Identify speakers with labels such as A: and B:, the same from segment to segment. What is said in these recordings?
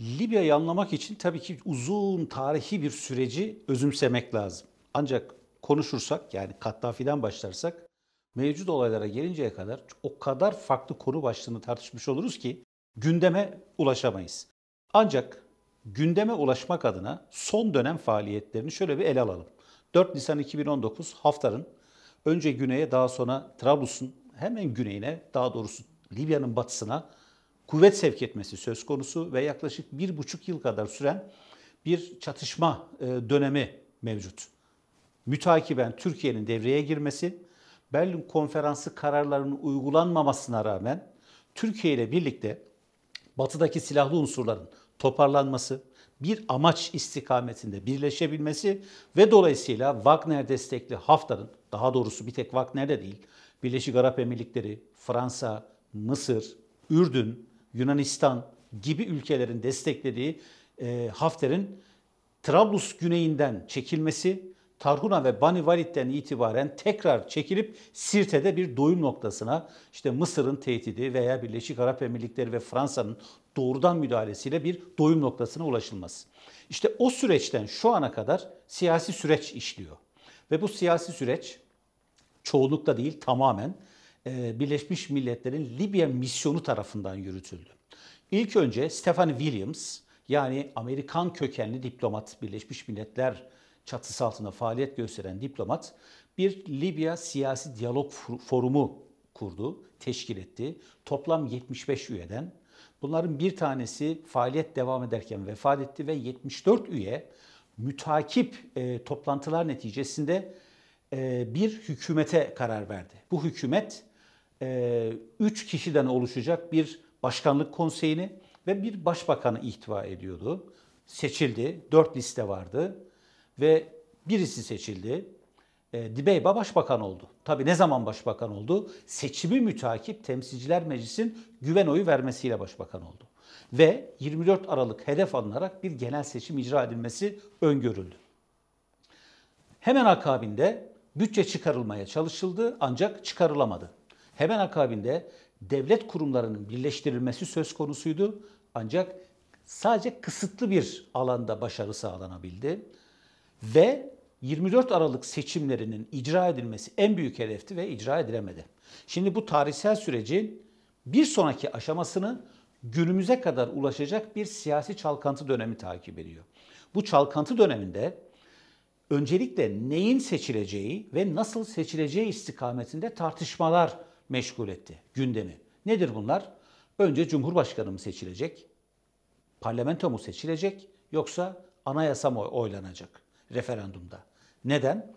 A: Libya'yı anlamak için tabii ki uzun tarihi bir süreci özümsemek lazım. Ancak konuşursak yani Kaddafi'den başlarsak mevcut olaylara gelinceye kadar o kadar farklı konu başlığını tartışmış oluruz ki gündeme ulaşamayız. Ancak gündeme ulaşmak adına son dönem faaliyetlerini şöyle bir ele alalım. 4 Nisan 2019 Haftar'ın önce güneye daha sonra Trablus'un hemen güneyine daha doğrusu Libya'nın batısına kuvvet sevk etmesi söz konusu ve yaklaşık bir buçuk yıl kadar süren bir çatışma e, dönemi mevcut. Mütakiben Türkiye'nin devreye girmesi, Berlin Konferansı kararlarının uygulanmamasına rağmen Türkiye ile birlikte batıdaki silahlı unsurların toparlanması, bir amaç istikametinde birleşebilmesi ve dolayısıyla Wagner destekli Haftar'ın, daha doğrusu bir tek Wagner'de değil, Birleşik Arap Emirlikleri, Fransa, Mısır, Ürdün, Yunanistan gibi ülkelerin desteklediği e, Hafter'in Trablus güneyinden çekilmesi, Tarhuna ve Bani Valid'den itibaren tekrar çekilip Sirte'de bir doyum noktasına işte Mısır'ın tehdidi veya Birleşik Arap Emirlikleri ve Fransa'nın doğrudan müdahalesiyle bir doyum noktasına ulaşılması. İşte o süreçten şu ana kadar siyasi süreç işliyor. Ve bu siyasi süreç çoğunlukla değil tamamen e, Birleşmiş Milletler'in Libya misyonu tarafından yürütüldü. İlk önce Stephanie Williams yani Amerikan kökenli diplomat, Birleşmiş Milletler çatısı altında faaliyet gösteren diplomat bir Libya siyasi diyalog forumu kurdu, teşkil etti. Toplam 75 üyeden. Bunların bir tanesi faaliyet devam ederken vefat etti ve 74 üye mütakip e, toplantılar neticesinde e, bir hükümete karar verdi. Bu hükümet 3 ee, kişiden oluşacak bir başkanlık konseyini ve bir başbakanı ihtiva ediyordu. Seçildi, 4 liste vardı ve birisi seçildi. E, Dibeyba başbakan oldu. Tabi ne zaman başbakan oldu? Seçimi mütakip Temsilciler meclisin güven oyu vermesiyle başbakan oldu. Ve 24 Aralık hedef alınarak bir genel seçim icra edilmesi öngörüldü. Hemen akabinde bütçe çıkarılmaya çalışıldı ancak çıkarılamadı. Hemen akabinde devlet kurumlarının birleştirilmesi söz konusuydu. Ancak sadece kısıtlı bir alanda başarı sağlanabildi. Ve 24 Aralık seçimlerinin icra edilmesi en büyük hedefti ve icra edilemedi. Şimdi bu tarihsel sürecin bir sonraki aşamasını günümüze kadar ulaşacak bir siyasi çalkantı dönemi takip ediyor. Bu çalkantı döneminde öncelikle neyin seçileceği ve nasıl seçileceği istikametinde tartışmalar meşgul etti gündemi. Nedir bunlar? Önce Cumhurbaşkanı mı seçilecek? Parlamento mu seçilecek? Yoksa anayasa mı oylanacak referandumda? Neden?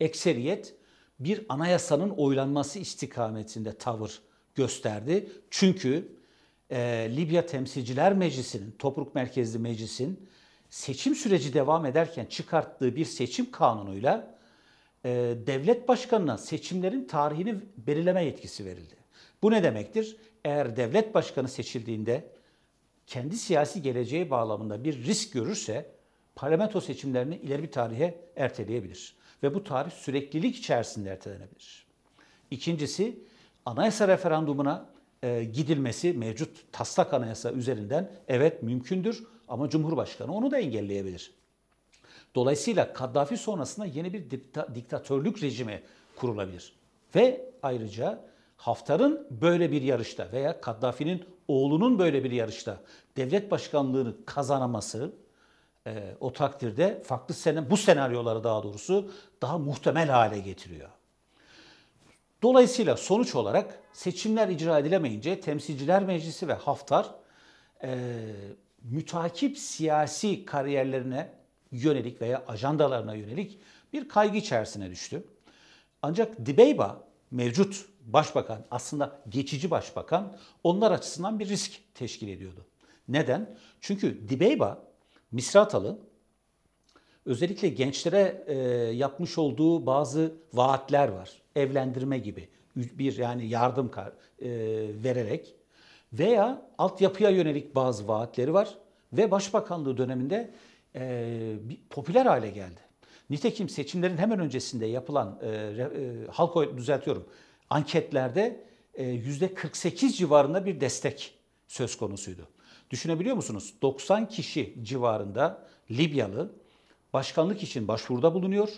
A: Ekseriyet bir anayasanın oylanması istikametinde tavır gösterdi. Çünkü e, Libya Temsilciler Meclisi'nin, Topruk Merkezli Meclis'in seçim süreci devam ederken çıkarttığı bir seçim kanunuyla e, devlet başkanına seçimlerin tarihini belirleme yetkisi verildi. Bu ne demektir? Eğer devlet başkanı seçildiğinde kendi siyasi geleceği bağlamında bir risk görürse parlamento seçimlerini ileri bir tarihe erteleyebilir. Ve bu tarih süreklilik içerisinde ertelenebilir. İkincisi anayasa referandumuna e, gidilmesi mevcut taslak anayasa üzerinden evet mümkündür ama Cumhurbaşkanı onu da engelleyebilir. Dolayısıyla Kaddafi sonrasında yeni bir dikta, diktatörlük rejimi kurulabilir. Ve ayrıca Haftar'ın böyle bir yarışta veya Kaddafi'nin oğlunun böyle bir yarışta devlet başkanlığını kazanaması e, o takdirde farklı sene bu senaryoları daha doğrusu daha muhtemel hale getiriyor. Dolayısıyla sonuç olarak seçimler icra edilemeyince Temsilciler Meclisi ve Haftar e, mütakip siyasi kariyerlerine yönelik veya ajandalarına yönelik bir kaygı içerisine düştü. Ancak Dibeyba mevcut başbakan aslında geçici başbakan onlar açısından bir risk teşkil ediyordu. Neden? Çünkü Dibeyba Misratalı özellikle gençlere e, yapmış olduğu bazı vaatler var. Evlendirme gibi bir yani yardım kar, e, vererek veya altyapıya yönelik bazı vaatleri var ve başbakanlığı döneminde e, popüler hale geldi. Nitekim seçimlerin hemen öncesinde yapılan e, e, halk düzeltiyorum anketlerde e, yüzde %48 civarında bir destek söz konusuydu. Düşünebiliyor musunuz? 90 kişi civarında Libyalı başkanlık için başvuruda bulunuyor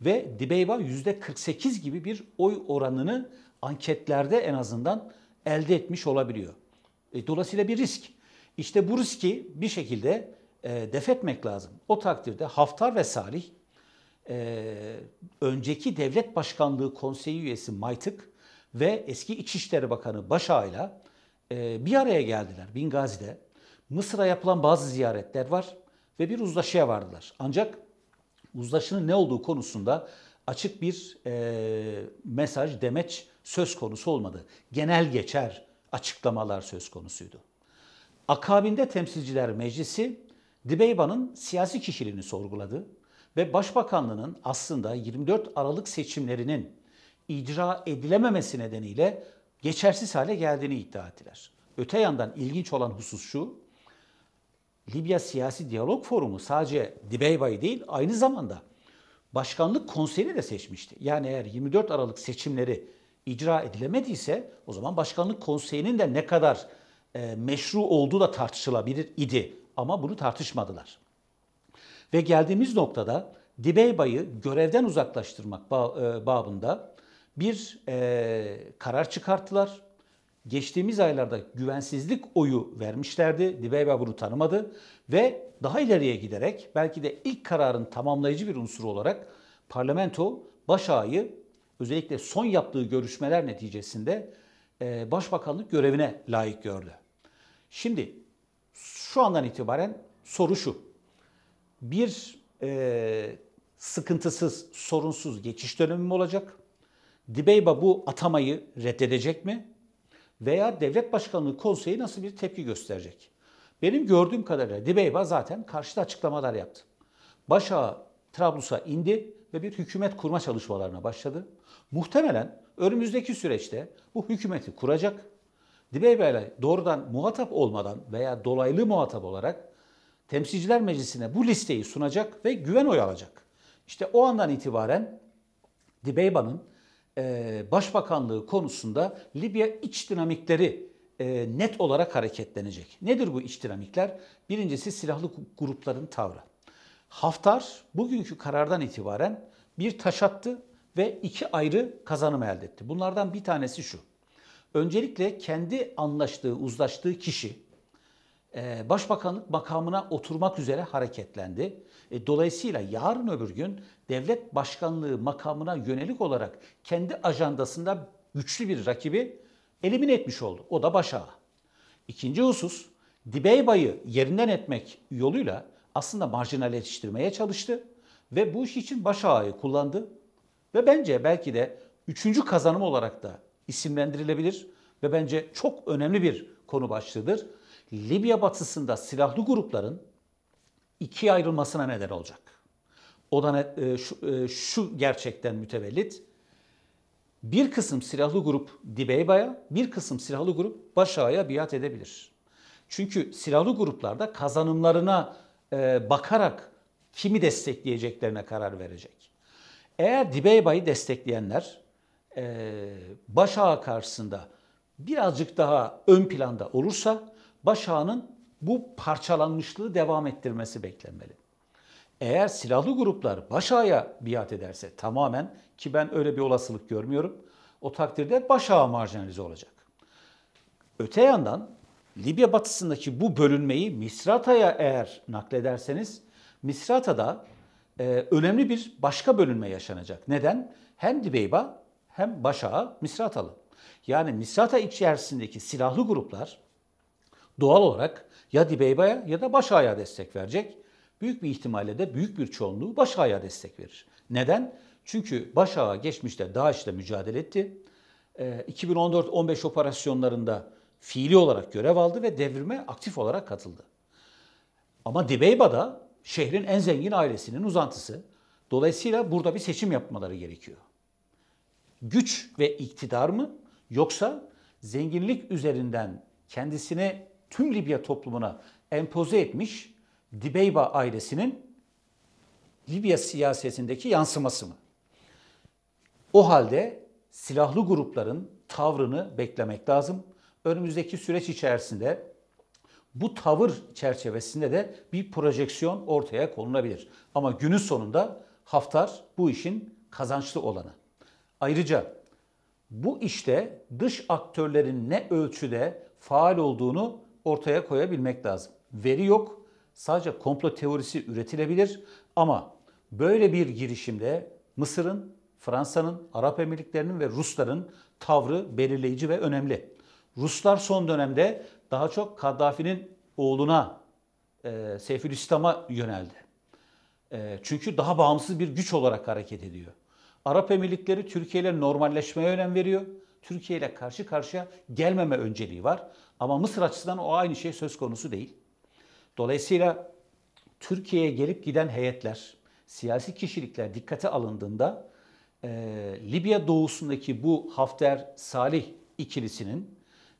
A: ve Dibeyba yüzde %48 gibi bir oy oranını anketlerde en azından elde etmiş olabiliyor. E, dolayısıyla bir risk. İşte bu riski bir şekilde e, defetmek lazım. O takdirde Haftar ve Salih e, önceki devlet başkanlığı konseyi üyesi Maytık ve eski İçişleri Bakanı Başa ile bir araya geldiler Bingazi'de. Mısır'a yapılan bazı ziyaretler var ve bir uzlaşıya vardılar. Ancak uzlaşının ne olduğu konusunda açık bir e, mesaj, demeç söz konusu olmadı. Genel geçer açıklamalar söz konusuydu. Akabinde Temsilciler Meclisi Dibeyba'nın siyasi kişiliğini sorguladı ve Başbakanlığının aslında 24 Aralık seçimlerinin icra edilememesi nedeniyle geçersiz hale geldiğini iddia ettiler. Öte yandan ilginç olan husus şu, Libya Siyasi Diyalog Forumu sadece Dibeyba'yı değil aynı zamanda başkanlık konseyini de seçmişti. Yani eğer 24 Aralık seçimleri icra edilemediyse o zaman başkanlık konseyinin de ne kadar e, meşru olduğu da tartışılabilir idi ama bunu tartışmadılar. Ve geldiğimiz noktada Bayı görevden uzaklaştırmak e, babında bir e, karar çıkarttılar. Geçtiğimiz aylarda güvensizlik oyu vermişlerdi. Dibeyba bunu tanımadı ve daha ileriye giderek belki de ilk kararın tamamlayıcı bir unsuru olarak parlamento başağıyı özellikle son yaptığı görüşmeler neticesinde e, başbakanlık görevine layık gördü. Şimdi şu andan itibaren soru şu. Bir e, sıkıntısız, sorunsuz geçiş dönemi mi olacak? Dibeyba bu atamayı reddedecek mi? Veya devlet başkanlığı konseyi nasıl bir tepki gösterecek? Benim gördüğüm kadarıyla Dibeyba zaten karşıt açıklamalar yaptı. Başa Trablus'a indi ve bir hükümet kurma çalışmalarına başladı. Muhtemelen önümüzdeki süreçte bu hükümeti kuracak Dibeybe ile doğrudan muhatap olmadan veya dolaylı muhatap olarak Temsilciler Meclisi'ne bu listeyi sunacak ve güven oyu alacak. İşte o andan itibaren Dibeyba'nın e, başbakanlığı konusunda Libya iç dinamikleri e, net olarak hareketlenecek. Nedir bu iç dinamikler? Birincisi silahlı grupların tavrı. Haftar bugünkü karardan itibaren bir taş attı ve iki ayrı kazanım elde etti. Bunlardan bir tanesi şu. Öncelikle kendi anlaştığı, uzlaştığı kişi e, başbakanlık makamına oturmak üzere hareketlendi. E, dolayısıyla yarın öbür gün devlet başkanlığı makamına yönelik olarak kendi ajandasında güçlü bir rakibi elimine etmiş oldu. O da başa. İkinci husus, Bayı yerinden etmek yoluyla aslında marjinalleştirmeye çalıştı ve bu iş için baş kullandı. Ve bence belki de üçüncü kazanım olarak da isimlendirilebilir ve bence çok önemli bir konu başlığıdır. Libya batısında silahlı grupların ikiye ayrılmasına neden olacak. O da ne, e, şu, e, şu gerçekten mütevellit. Bir kısım silahlı grup Dibeyba'ya, bir kısım silahlı grup Başağa'ya biat edebilir. Çünkü silahlı gruplarda kazanımlarına e, bakarak kimi destekleyeceklerine karar verecek. Eğer Dibeyba'yı destekleyenler ee, Başak'a karşısında birazcık daha ön planda olursa Başak'ın bu parçalanmışlığı devam ettirmesi beklenmeli. Eğer silahlı gruplar Başak'a biat ederse tamamen ki ben öyle bir olasılık görmüyorum. O takdirde Başak'a marjinalize olacak. Öte yandan Libya batısındaki bu bölünmeyi Misrata'ya eğer naklederseniz Misrata'da e, önemli bir başka bölünme yaşanacak. Neden? Hem Dibeyba hem Başak'a Misratalı. Yani Misrata içerisindeki silahlı gruplar doğal olarak ya Dibeyba'ya ya da Başak'a destek verecek. Büyük bir ihtimalle de büyük bir çoğunluğu Başak'a destek verir. Neden? Çünkü Başak'a geçmişte DAEŞ'le mücadele etti. 2014-15 ee, operasyonlarında fiili olarak görev aldı ve devrime aktif olarak katıldı. Ama da şehrin en zengin ailesinin uzantısı. Dolayısıyla burada bir seçim yapmaları gerekiyor güç ve iktidar mı yoksa zenginlik üzerinden kendisine tüm Libya toplumuna empoze etmiş Dibeyba ailesinin Libya siyasetindeki yansıması mı? O halde silahlı grupların tavrını beklemek lazım. Önümüzdeki süreç içerisinde bu tavır çerçevesinde de bir projeksiyon ortaya konulabilir. Ama günün sonunda Haftar bu işin kazançlı olanı. Ayrıca bu işte dış aktörlerin ne ölçüde faal olduğunu ortaya koyabilmek lazım. Veri yok, sadece komplo teorisi üretilebilir ama böyle bir girişimde Mısır'ın, Fransa'nın, Arap Emirlikleri'nin ve Rusların tavrı belirleyici ve önemli. Ruslar son dönemde daha çok Kaddafi'nin oğluna e, Seyfül yöneldi. E, çünkü daha bağımsız bir güç olarak hareket ediyor. Arap Emirlikleri Türkiye ile normalleşmeye önem veriyor. Türkiye ile karşı karşıya gelmeme önceliği var. Ama Mısır açısından o aynı şey söz konusu değil. Dolayısıyla Türkiye'ye gelip giden heyetler, siyasi kişilikler dikkate alındığında e, Libya doğusundaki bu Hafter-Salih ikilisinin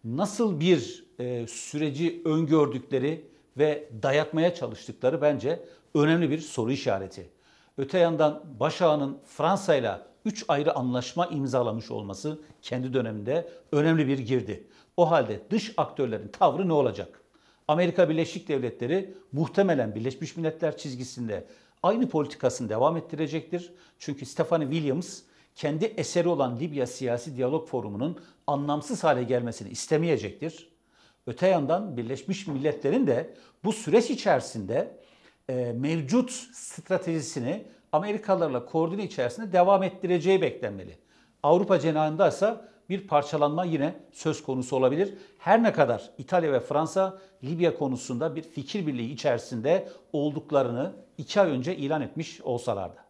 A: nasıl bir e, süreci öngördükleri ve dayatmaya çalıştıkları bence önemli bir soru işareti. Öte yandan Başak'ın Fransa ile 3 ayrı anlaşma imzalamış olması kendi döneminde önemli bir girdi. O halde dış aktörlerin tavrı ne olacak? Amerika Birleşik Devletleri muhtemelen Birleşmiş Milletler çizgisinde aynı politikasını devam ettirecektir. Çünkü Stephanie Williams kendi eseri olan Libya Siyasi Diyalog Forumu'nun anlamsız hale gelmesini istemeyecektir. Öte yandan Birleşmiş Milletler'in de bu süreç içerisinde e, mevcut stratejisini Amerikalılarla koordine içerisinde devam ettireceği beklenmeli. Avrupa cenahında ise bir parçalanma yine söz konusu olabilir. Her ne kadar İtalya ve Fransa Libya konusunda bir fikir birliği içerisinde olduklarını iki ay önce ilan etmiş olsalardı.